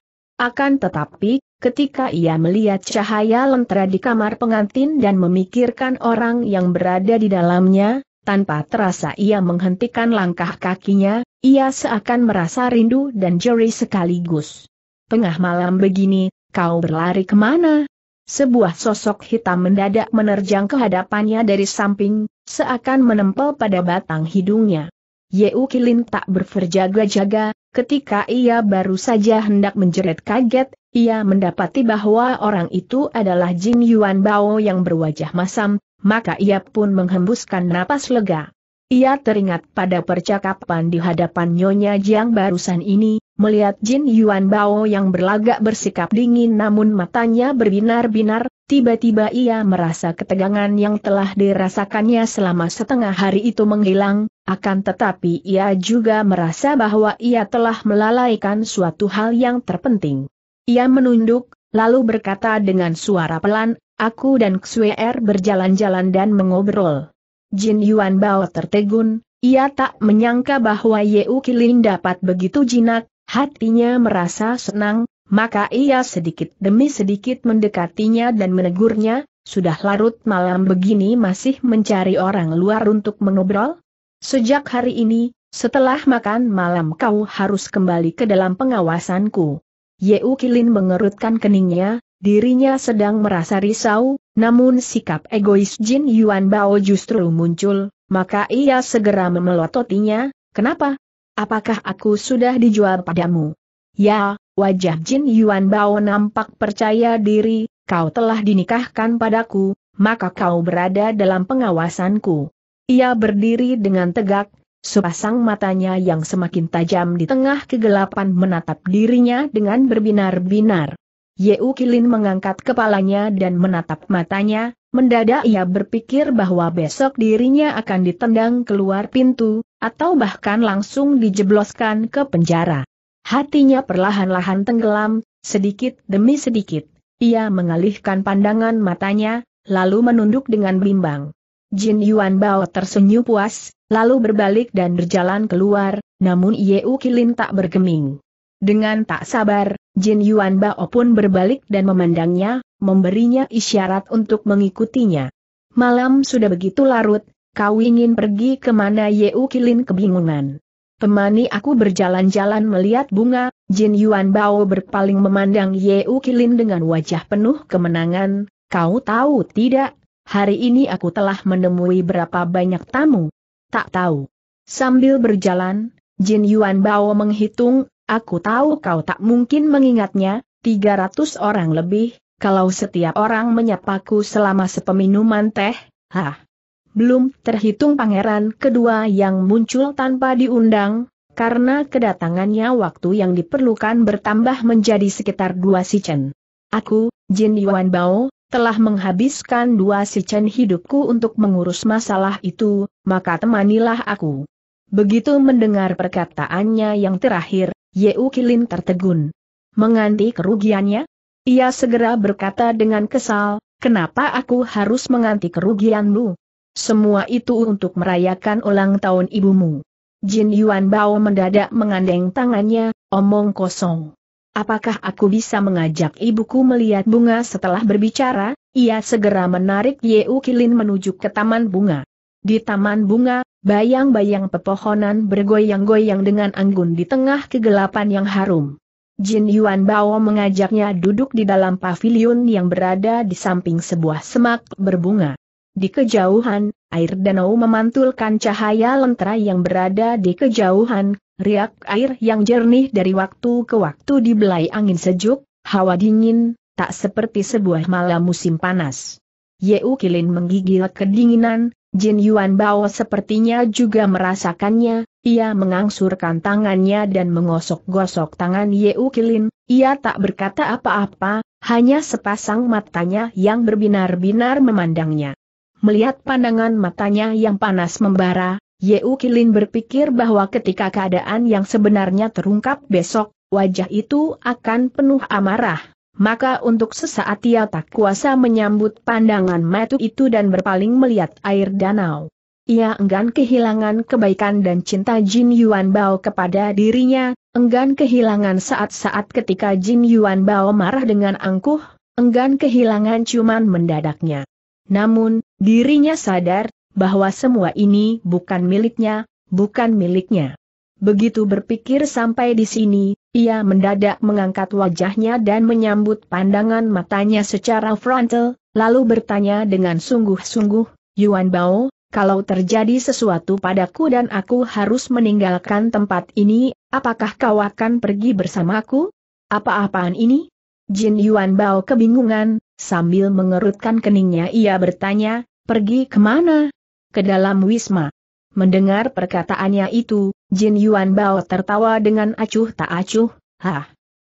Akan tetapi, ketika ia melihat cahaya lentera di kamar pengantin dan memikirkan orang yang berada di dalamnya, tanpa terasa ia menghentikan langkah kakinya, ia seakan merasa rindu dan jeri sekaligus. Tengah malam begini, kau berlari kemana? Sebuah sosok hitam mendadak menerjang kehadapannya dari samping, seakan menempel pada batang hidungnya. Yeu Kilin tak berverjaga-jaga, ketika ia baru saja hendak menjerit kaget, ia mendapati bahwa orang itu adalah Jin Yuan Bao yang berwajah masam, maka ia pun menghembuskan napas lega. Ia teringat pada percakapan di hadapan Nyonya Jiang barusan ini, melihat Jin Yuan Bao yang berlagak bersikap dingin namun matanya berbinar-binar, Tiba-tiba ia merasa ketegangan yang telah dirasakannya selama setengah hari itu menghilang, akan tetapi ia juga merasa bahwa ia telah melalaikan suatu hal yang terpenting. Ia menunduk, lalu berkata dengan suara pelan, aku dan Xuer er berjalan-jalan dan mengobrol. Jin Yuan Bao tertegun, ia tak menyangka bahwa Yeu Kilin dapat begitu jinak, hatinya merasa senang, maka ia sedikit demi sedikit mendekatinya dan menegurnya, sudah larut malam begini masih mencari orang luar untuk mengobrol? Sejak hari ini, setelah makan malam kau harus kembali ke dalam pengawasanku. Yeu Kilin mengerutkan keningnya, dirinya sedang merasa risau, namun sikap egois Jin Yuan Bao justru muncul, maka ia segera memelototinya, kenapa? Apakah aku sudah dijual padamu? Ya, wajah Jin Yuan Bao nampak percaya diri, kau telah dinikahkan padaku, maka kau berada dalam pengawasanku. Ia berdiri dengan tegak, sepasang matanya yang semakin tajam di tengah kegelapan menatap dirinya dengan berbinar-binar. Yeu Kilin mengangkat kepalanya dan menatap matanya, mendadak ia berpikir bahwa besok dirinya akan ditendang keluar pintu, atau bahkan langsung dijebloskan ke penjara. Hatinya perlahan-lahan tenggelam, sedikit demi sedikit, ia mengalihkan pandangan matanya, lalu menunduk dengan bimbang. Jin Yuan Bao tersenyum puas, lalu berbalik dan berjalan keluar, namun Yeu Kilin tak bergeming. Dengan tak sabar, Jin Yuan Bao pun berbalik dan memandangnya, memberinya isyarat untuk mengikutinya. Malam sudah begitu larut, kau ingin pergi kemana Yeu Kilin kebingungan. Temani aku berjalan-jalan melihat bunga, Jin Yuan Bao berpaling memandang Yeu Kilin dengan wajah penuh kemenangan, kau tahu tidak, hari ini aku telah menemui berapa banyak tamu. Tak tahu. Sambil berjalan, Jin Yuan Bao menghitung, aku tahu kau tak mungkin mengingatnya, 300 orang lebih, kalau setiap orang menyapaku selama sepeminuman teh, hah. Belum terhitung pangeran kedua yang muncul tanpa diundang, karena kedatangannya waktu yang diperlukan bertambah menjadi sekitar dua sichen. Aku, Jin Yuan Bao, telah menghabiskan dua sichen hidupku untuk mengurus masalah itu, maka temanilah aku. Begitu mendengar perkataannya yang terakhir, Yeu Kilin tertegun. Menganti kerugiannya? Ia segera berkata dengan kesal, kenapa aku harus menganti kerugianmu? Semua itu untuk merayakan ulang tahun ibumu. Jin Yuan Bao mendadak mengandeng tangannya, omong kosong. Apakah aku bisa mengajak ibuku melihat bunga setelah berbicara? Ia segera menarik Yeu Kilin menuju ke taman bunga. Di taman bunga, bayang-bayang pepohonan bergoyang-goyang dengan anggun di tengah kegelapan yang harum. Jin Yuan Bao mengajaknya duduk di dalam pavilion yang berada di samping sebuah semak berbunga. Di kejauhan, air danau memantulkan cahaya lentera yang berada di kejauhan, riak air yang jernih dari waktu ke waktu dibelai angin sejuk, hawa dingin, tak seperti sebuah malam musim panas. Yeu Kilin menggigil kedinginan, Jin Yuan Bao sepertinya juga merasakannya, ia mengangsurkan tangannya dan mengosok-gosok tangan Yeu Kilin, ia tak berkata apa-apa, hanya sepasang matanya yang berbinar-binar memandangnya. Melihat pandangan matanya yang panas membara, Yeu Kilin berpikir bahwa ketika keadaan yang sebenarnya terungkap besok, wajah itu akan penuh amarah. Maka untuk sesaat ia tak kuasa menyambut pandangan matu itu dan berpaling melihat air danau. Ia enggan kehilangan kebaikan dan cinta Jin Yuan Bao kepada dirinya, enggan kehilangan saat-saat ketika Jin Yuan Bao marah dengan angkuh, enggan kehilangan cuman mendadaknya. Namun, Dirinya sadar bahwa semua ini bukan miliknya, bukan miliknya. Begitu berpikir sampai di sini, ia mendadak mengangkat wajahnya dan menyambut pandangan matanya secara frontal, lalu bertanya dengan sungguh-sungguh, Yuan Bao, kalau terjadi sesuatu padaku dan aku harus meninggalkan tempat ini, apakah kau akan pergi bersamaku? Apa-apaan ini? Jin Yuan Bao kebingungan, sambil mengerutkan keningnya ia bertanya, Pergi kemana? Ke dalam Wisma. Mendengar perkataannya itu, Jin Yuan Bao tertawa dengan acuh tak acuh, Hah!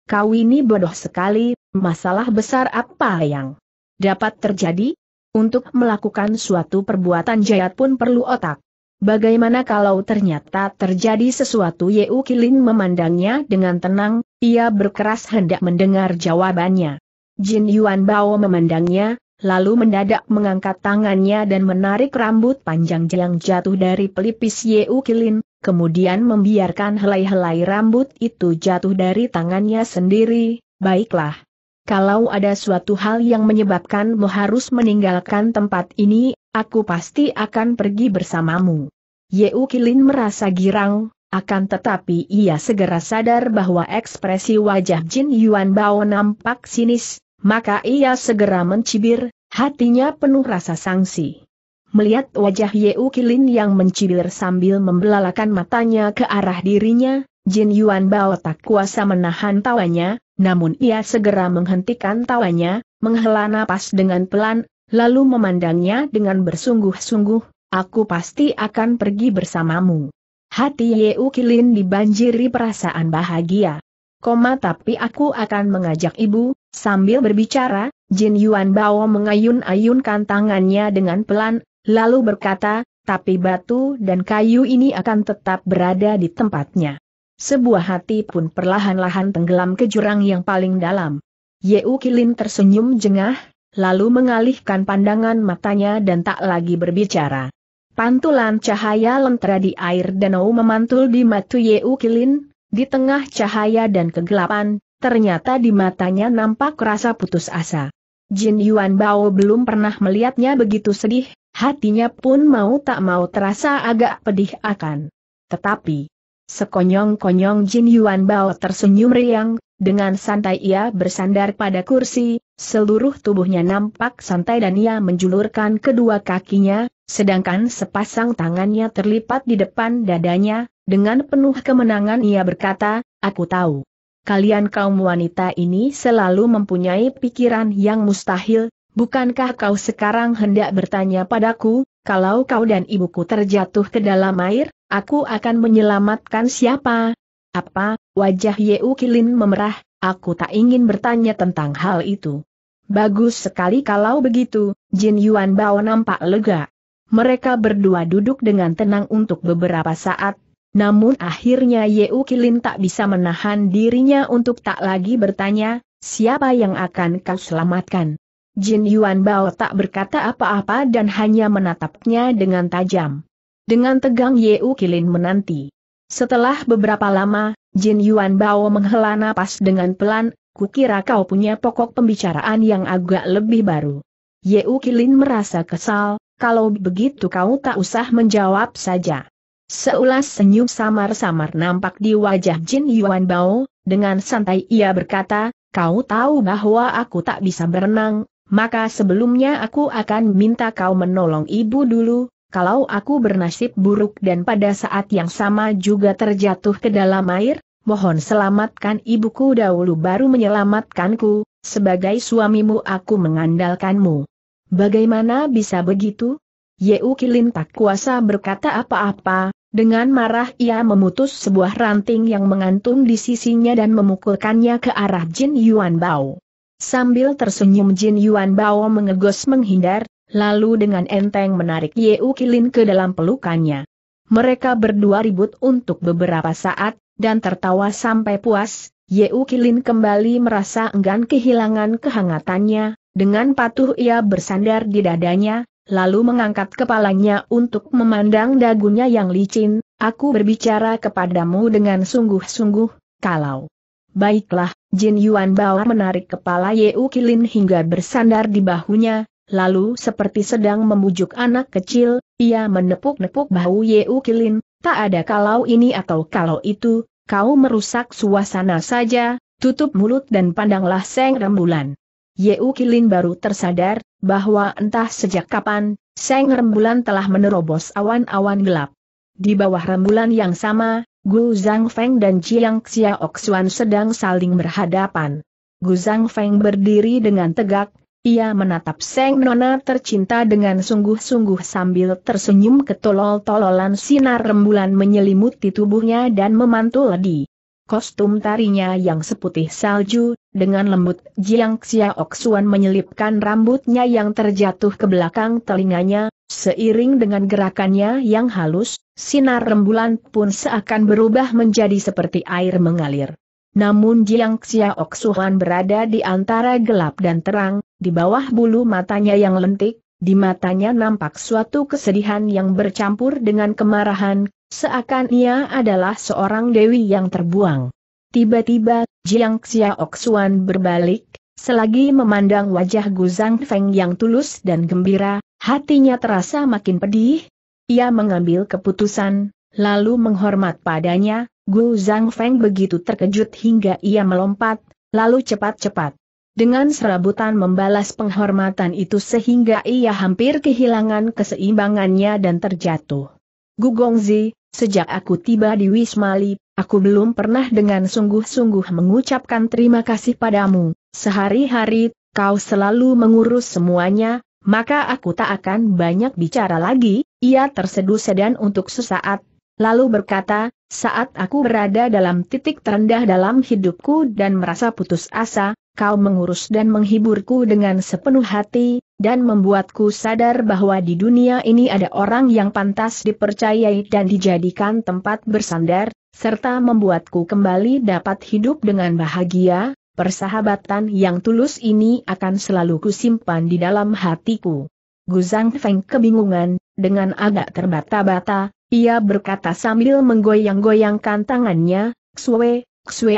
Kau ini bodoh sekali, masalah besar apa yang dapat terjadi? Untuk melakukan suatu perbuatan jayat pun perlu otak. Bagaimana kalau ternyata terjadi sesuatu Yeu Kiling memandangnya dengan tenang, ia berkeras hendak mendengar jawabannya. Jin Yuan Bao memandangnya, lalu mendadak mengangkat tangannya dan menarik rambut panjang yang jatuh dari pelipis Yeu Kilin, kemudian membiarkan helai-helai rambut itu jatuh dari tangannya sendiri, baiklah. Kalau ada suatu hal yang menyebabkanmu harus meninggalkan tempat ini, aku pasti akan pergi bersamamu. Yeu Kilin merasa girang, akan tetapi ia segera sadar bahwa ekspresi wajah Jin Yuan Bao nampak sinis, maka ia segera mencibir, hatinya penuh rasa sangsi. Melihat wajah Yeu Kilin yang mencibir sambil membelalakan matanya ke arah dirinya, Jin Yuan Bao tak kuasa menahan tawanya, namun ia segera menghentikan tawanya, menghela napas dengan pelan, lalu memandangnya dengan bersungguh-sungguh, aku pasti akan pergi bersamamu. Hati Yeu Kilin dibanjiri perasaan bahagia. Koma tapi aku akan mengajak ibu, Sambil berbicara, Jin Yuan Bao mengayun-ayunkan tangannya dengan pelan, lalu berkata, tapi batu dan kayu ini akan tetap berada di tempatnya. Sebuah hati pun perlahan-lahan tenggelam ke jurang yang paling dalam. Ye Kilin tersenyum jengah, lalu mengalihkan pandangan matanya dan tak lagi berbicara. Pantulan cahaya lentera di air danau memantul di matu Ye Kilin, di tengah cahaya dan kegelapan, ternyata di matanya nampak rasa putus asa. Jin Yuan Bao belum pernah melihatnya begitu sedih, hatinya pun mau tak mau terasa agak pedih akan. Tetapi, sekonyong-konyong Jin Yuan Bao tersenyum riang, dengan santai ia bersandar pada kursi, seluruh tubuhnya nampak santai dan ia menjulurkan kedua kakinya, sedangkan sepasang tangannya terlipat di depan dadanya, dengan penuh kemenangan ia berkata, aku tahu kalian kaum wanita ini selalu mempunyai pikiran yang mustahil, bukankah kau sekarang hendak bertanya padaku, kalau kau dan ibuku terjatuh ke dalam air, aku akan menyelamatkan siapa? Apa, wajah Yeu Kilin memerah, aku tak ingin bertanya tentang hal itu. Bagus sekali kalau begitu, Jin Yuan Bao nampak lega. Mereka berdua duduk dengan tenang untuk beberapa saat, namun akhirnya Ye Kilin tak bisa menahan dirinya untuk tak lagi bertanya, siapa yang akan kau selamatkan? Jin Yuan Bao tak berkata apa-apa dan hanya menatapnya dengan tajam. Dengan tegang Ye Kilin menanti. Setelah beberapa lama, Jin Yuan Bao menghela napas dengan pelan, kukira kau punya pokok pembicaraan yang agak lebih baru. Ye Kilin merasa kesal, kalau begitu kau tak usah menjawab saja. Seulas senyum samar-samar nampak di wajah Jin Yuan Bao, dengan santai ia berkata, kau tahu bahwa aku tak bisa berenang, maka sebelumnya aku akan minta kau menolong ibu dulu, kalau aku bernasib buruk dan pada saat yang sama juga terjatuh ke dalam air, mohon selamatkan ibuku dahulu baru menyelamatkanku, sebagai suamimu aku mengandalkanmu. Bagaimana bisa begitu? Yeu Kilin tak kuasa berkata apa-apa, dengan marah ia memutus sebuah ranting yang mengantung di sisinya dan memukulkannya ke arah Jin Yuan Bao. Sambil tersenyum Jin Yuan Bao mengegos menghindar, lalu dengan enteng menarik Ye Kilin ke dalam pelukannya. Mereka berdua ribut untuk beberapa saat, dan tertawa sampai puas, Ye Kilin kembali merasa enggan kehilangan kehangatannya, dengan patuh ia bersandar di dadanya, lalu mengangkat kepalanya untuk memandang dagunya yang licin, aku berbicara kepadamu dengan sungguh-sungguh, kalau Baiklah, Jin Yuan Bao menarik kepala Yeu Kilin hingga bersandar di bahunya, lalu seperti sedang membujuk anak kecil, ia menepuk-nepuk bahu Yeu Kilin, tak ada kalau ini atau kalau itu, kau merusak suasana saja, tutup mulut dan pandanglah seng rembulan. Yeu Kilin baru tersadar, bahwa entah sejak kapan, Seng Rembulan telah menerobos awan-awan gelap. Di bawah rembulan yang sama, Gu Zhang Feng dan Jiang Xiaoxuan sedang saling berhadapan. Gu Zhang Feng berdiri dengan tegak, ia menatap Seng Nona tercinta dengan sungguh-sungguh sambil tersenyum ketolol-tololan sinar rembulan menyelimuti tubuhnya dan memantul di kostum tarinya yang seputih salju, dengan lembut, Jiang Xiaoxuan menyelipkan rambutnya yang terjatuh ke belakang telinganya, seiring dengan gerakannya yang halus, sinar rembulan pun seakan berubah menjadi seperti air mengalir. Namun Jiang Xiaoxuan berada di antara gelap dan terang, di bawah bulu matanya yang lentik, di matanya nampak suatu kesedihan yang bercampur dengan kemarahan, seakan ia adalah seorang dewi yang terbuang. Tiba-tiba, Jiang Xiaoxuan berbalik, selagi memandang wajah Gu Zhang Feng yang tulus dan gembira, hatinya terasa makin pedih. Ia mengambil keputusan, lalu menghormat padanya, Gu Zhang Feng begitu terkejut hingga ia melompat, lalu cepat-cepat. Dengan serabutan membalas penghormatan itu sehingga ia hampir kehilangan keseimbangannya dan terjatuh. Gu Gongzi, sejak aku tiba di Wismali, Aku belum pernah dengan sungguh-sungguh mengucapkan terima kasih padamu, sehari-hari, kau selalu mengurus semuanya, maka aku tak akan banyak bicara lagi, ia terseduh sedan untuk sesaat, lalu berkata, saat aku berada dalam titik terendah dalam hidupku dan merasa putus asa, kau mengurus dan menghiburku dengan sepenuh hati, dan membuatku sadar bahwa di dunia ini ada orang yang pantas dipercayai dan dijadikan tempat bersandar, serta membuatku kembali dapat hidup dengan bahagia, persahabatan yang tulus ini akan selalu kusimpan di dalam hatiku. Guzang Feng kebingungan, dengan agak terbata-bata, ia berkata sambil menggoyang-goyangkan tangannya, Xue,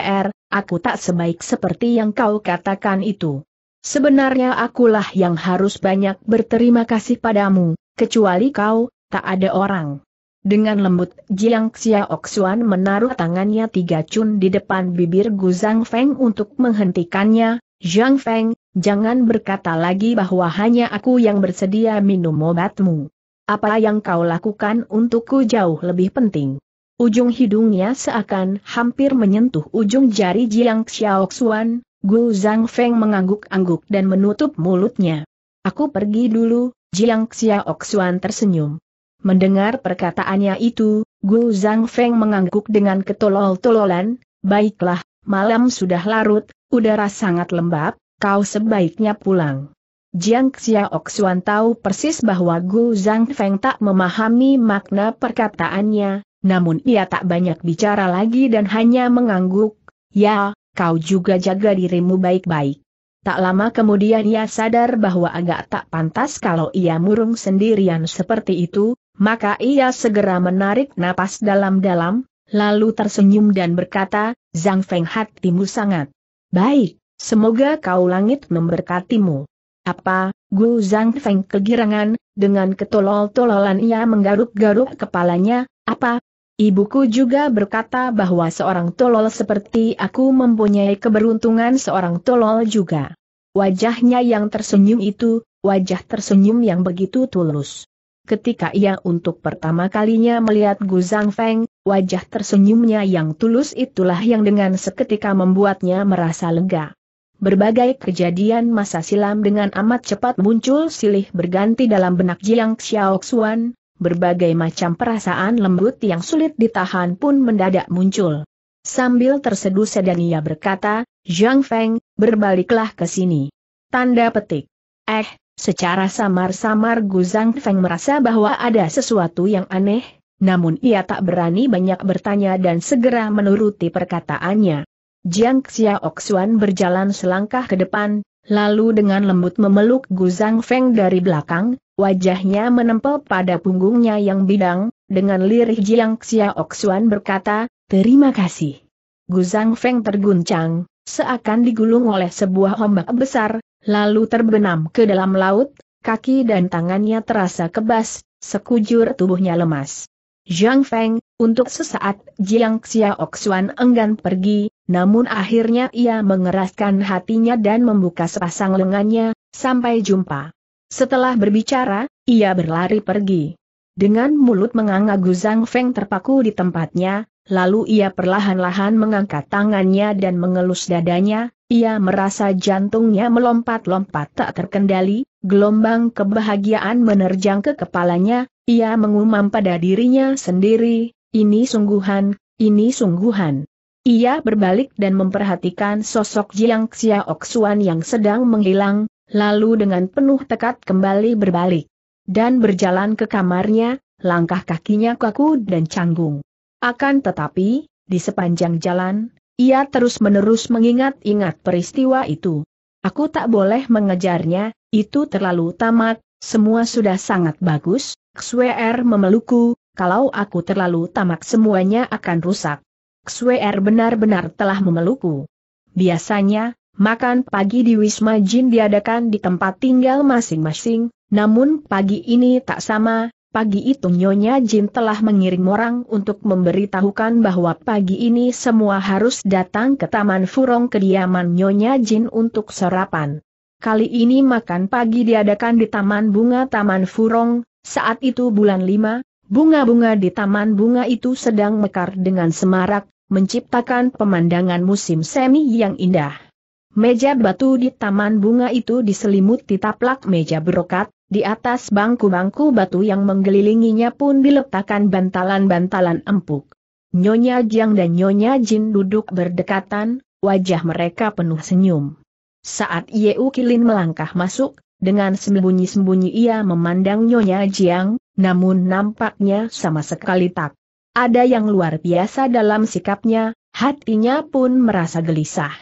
Er, aku tak sebaik seperti yang kau katakan itu. Sebenarnya akulah yang harus banyak berterima kasih padamu, kecuali kau, tak ada orang. Dengan lembut, Jiang Xiaoxuan menaruh tangannya tiga cun di depan bibir Gu Zhang Feng untuk menghentikannya. Zhang Feng, jangan berkata lagi bahwa hanya aku yang bersedia minum obatmu. Apa yang kau lakukan untukku jauh lebih penting. Ujung hidungnya seakan hampir menyentuh ujung jari Jiang Xiaoxuan, Gu Zhang Feng mengangguk-angguk dan menutup mulutnya. Aku pergi dulu, Jiang Xiaoxuan tersenyum. Mendengar perkataannya itu, Gu Zhang Feng mengangguk dengan ketolol-tololan, baiklah, malam sudah larut, udara sangat lembab, kau sebaiknya pulang. Jiang Xiaoxuan tahu persis bahwa Gu Zhang Feng tak memahami makna perkataannya, namun ia tak banyak bicara lagi dan hanya mengangguk, ya, kau juga jaga dirimu baik-baik. Tak lama kemudian ia sadar bahwa agak tak pantas kalau ia murung sendirian seperti itu, maka ia segera menarik napas dalam-dalam, lalu tersenyum dan berkata, Zhang Feng hatimu sangat baik, semoga kau langit memberkatimu. Apa, Gu Zhang Feng kegirangan, dengan ketolol-tololan ia menggaruk-garuk kepalanya, apa? Ibuku juga berkata bahwa seorang tolol seperti aku mempunyai keberuntungan seorang tolol juga. Wajahnya yang tersenyum itu, wajah tersenyum yang begitu tulus. Ketika ia untuk pertama kalinya melihat Gu Zhang Feng, wajah tersenyumnya yang tulus itulah yang dengan seketika membuatnya merasa lega. Berbagai kejadian masa silam dengan amat cepat muncul silih berganti dalam benak Jiang Xiaoxuan, berbagai macam perasaan lembut yang sulit ditahan pun mendadak muncul. Sambil terseduh sedan ia berkata, Zhang Feng, berbaliklah ke sini. Tanda petik. Eh, Secara samar-samar Zhang Feng merasa bahwa ada sesuatu yang aneh, namun ia tak berani banyak bertanya dan segera menuruti perkataannya. Jiang Xiaoxuan berjalan selangkah ke depan, lalu dengan lembut memeluk Zhang Feng dari belakang, wajahnya menempel pada punggungnya yang bidang, dengan lirih Jiang Xiaoxuan berkata, Terima kasih. Gu Zhang Feng terguncang, seakan digulung oleh sebuah ombak besar, lalu terbenam ke dalam laut, kaki dan tangannya terasa kebas, sekujur tubuhnya lemas. Zhang Feng, untuk sesaat Jiang Xiaoxuan enggan pergi, namun akhirnya ia mengeraskan hatinya dan membuka sepasang lengannya, sampai jumpa. Setelah berbicara, ia berlari pergi. Dengan mulut menganga Gu Zhang Feng terpaku di tempatnya, Lalu ia perlahan-lahan mengangkat tangannya dan mengelus dadanya, ia merasa jantungnya melompat-lompat tak terkendali, gelombang kebahagiaan menerjang ke kepalanya, ia mengumam pada dirinya sendiri, ini sungguhan, ini sungguhan. Ia berbalik dan memperhatikan sosok Jiang Xiaoxuan yang sedang menghilang, lalu dengan penuh tekad kembali berbalik. Dan berjalan ke kamarnya, langkah kakinya kaku dan canggung. Akan tetapi, di sepanjang jalan, ia terus-menerus mengingat-ingat peristiwa itu. Aku tak boleh mengejarnya, itu terlalu tamat, semua sudah sangat bagus, Xwer memelukku, kalau aku terlalu tamak semuanya akan rusak. Xwer benar-benar telah memelukku. Biasanya, makan pagi di Wisma Jin diadakan di tempat tinggal masing-masing, namun pagi ini tak sama, Pagi itu Nyonya Jin telah mengirim orang untuk memberitahukan bahwa pagi ini semua harus datang ke Taman Furong kediaman Nyonya Jin untuk sarapan. Kali ini makan pagi diadakan di Taman Bunga Taman Furong, saat itu bulan 5, bunga-bunga di Taman Bunga itu sedang mekar dengan semarak, menciptakan pemandangan musim semi yang indah. Meja batu di taman bunga itu diselimuti taplak meja brokat, di atas bangku-bangku batu yang menggelilinginya pun diletakkan bantalan-bantalan empuk. Nyonya Jiang dan Nyonya Jin duduk berdekatan, wajah mereka penuh senyum. Saat Yeu Kilin melangkah masuk, dengan sembunyi-sembunyi ia memandang Nyonya Jiang, namun nampaknya sama sekali tak. Ada yang luar biasa dalam sikapnya, hatinya pun merasa gelisah.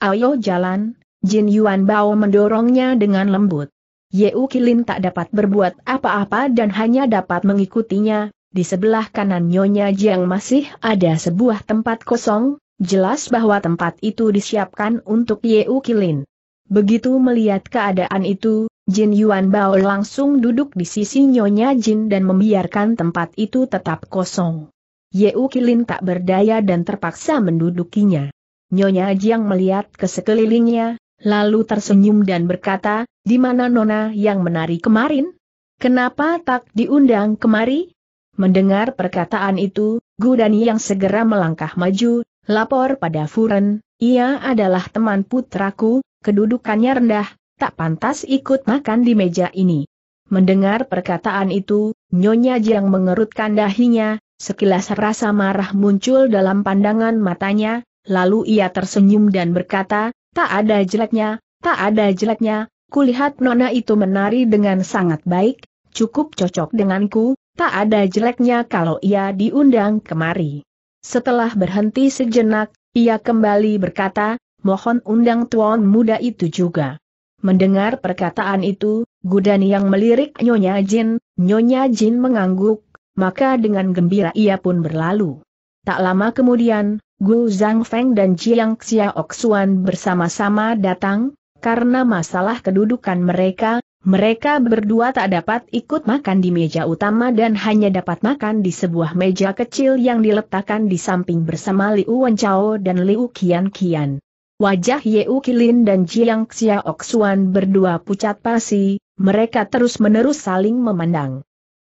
Ayo jalan, Jin Yuan Bao mendorongnya dengan lembut. Yeu Kilin tak dapat berbuat apa-apa dan hanya dapat mengikutinya. Di sebelah kanan Nyonya Jiang masih ada sebuah tempat kosong, jelas bahwa tempat itu disiapkan untuk Yeu Kilin. Begitu melihat keadaan itu, Jin Yuan Bao langsung duduk di sisi Nyonya Jin dan membiarkan tempat itu tetap kosong. Yeu Kilin tak berdaya dan terpaksa mendudukinya. Nyonya Jiang melihat ke sekelilingnya, lalu tersenyum dan berkata, di mana Nona yang menari kemarin? Kenapa tak diundang kemari? Mendengar perkataan itu, Gudani yang segera melangkah maju, lapor pada Furen, ia adalah teman putraku, kedudukannya rendah, tak pantas ikut makan di meja ini. Mendengar perkataan itu, Nyonya Jiang mengerutkan dahinya, sekilas rasa marah muncul dalam pandangan matanya, lalu ia tersenyum dan berkata, tak ada jeleknya, tak ada jeleknya, Kulihat nona itu menari dengan sangat baik, cukup cocok denganku, tak ada jeleknya kalau ia diundang kemari. Setelah berhenti sejenak, ia kembali berkata, mohon undang tuan muda itu juga. Mendengar perkataan itu, Gudan yang melirik Nyonya Jin, Nyonya Jin mengangguk, maka dengan gembira ia pun berlalu. Tak lama kemudian, Gu Zhang Feng dan Jiang Xiaoxuan bersama-sama datang, karena masalah kedudukan mereka, mereka berdua tak dapat ikut makan di meja utama dan hanya dapat makan di sebuah meja kecil yang diletakkan di samping bersama Liu Wenchao dan Liu Qian Qian. Wajah U Kilin dan Jiang Xiaoxuan berdua pucat pasi, mereka terus-menerus saling memandang.